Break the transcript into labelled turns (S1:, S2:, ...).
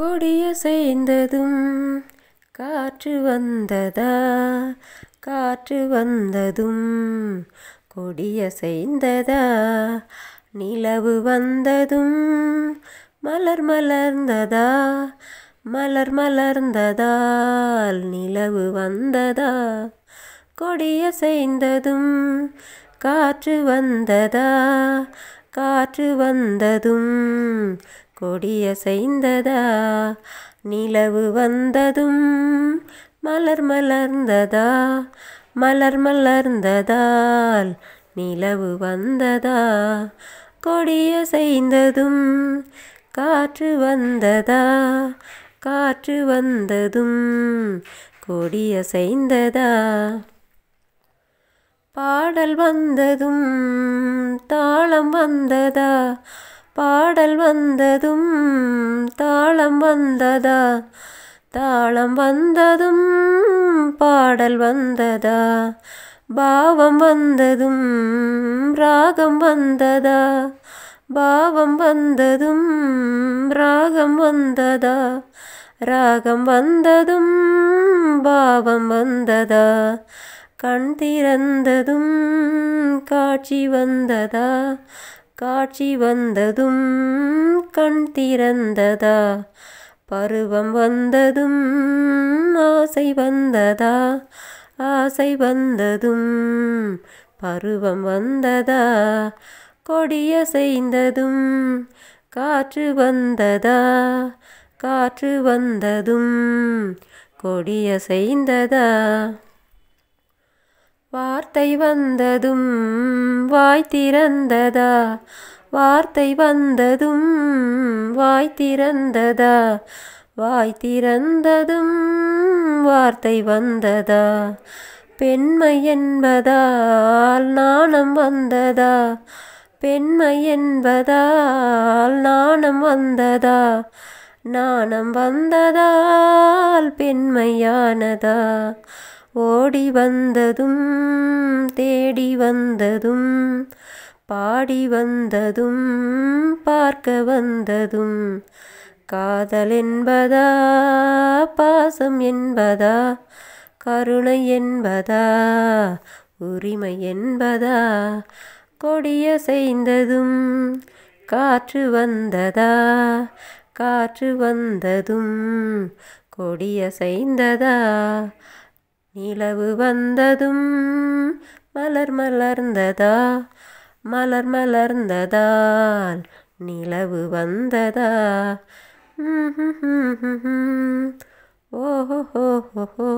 S1: கொடியசைந்ததும் காற்று வந்ததா காற்று வந்ததும் கொடியசைந்ததா நிலவு வந்ததும் மலர் மலர்ந்ததா மலர் மலர்ந்ததால் நிலவு வந்ததா கொடியசைந்ததும் காற்று வந்ததா காற்று வந்ததும் கொடியசைந்ததா நிலவு வந்ததும் மலர் மலர்ந்ததா மலர் மலர்ந்ததால் நிலவு வந்ததா கொடியசைந்ததும் காற்று வந்ததா காற்று வந்ததும் கொடியசைந்ததா பாடல் வந்ததும் தாளம் வந்ததா பாடல் வந்ததும் தாளம் வந்ததா தாளம் வந்ததும் பாடல் வந்ததா பாவம் வந்ததும் ராகம் வந்ததா பாவம் வந்ததும் ராகம் வந்ததா ராகம் வந்ததும் பாவம் வந்ததா கண் திறந்ததும் காட்சி வந்ததா காட்சி வந்ததும் கண் திறந்ததா பருவம் வந்ததும் ஆசை வந்ததா ஆசை வந்ததும் பருவம் வந்ததா கொடிய செய்ததும் காற்று வந்ததா காற்று வந்ததும் கொடிய செய்ததா வார்த்தை வந்ததும் வாய் திறந்ததா வார்த்தை வந்ததும் வாய் திறந்ததா வாய் திறந்ததும் வார்த்தை வந்ததா பெண்மை என்பதால் நாணம் வந்ததா பெண்மை என்பதால் நாணம் வந்ததா நாணம் வந்ததால் பெண்மையானதா ஓடி வந்ததும் தேடி வந்ததும் பாடி வந்ததும் பார்க்க வந்ததும் காதல் என்பதா பாசம் என்பதா கருணை என்பதா உரிமை என்பதா கொடிய செய்ததும் காற்று வந்ததா காற்று வந்ததும் கொடிய செய்ததா நிலவு வந்ததும் மலர் மலர்ந்ததா மலர் மலர்ந்ததால் நிலவு வந்ததா ஓஹோ ஹோ ஹோ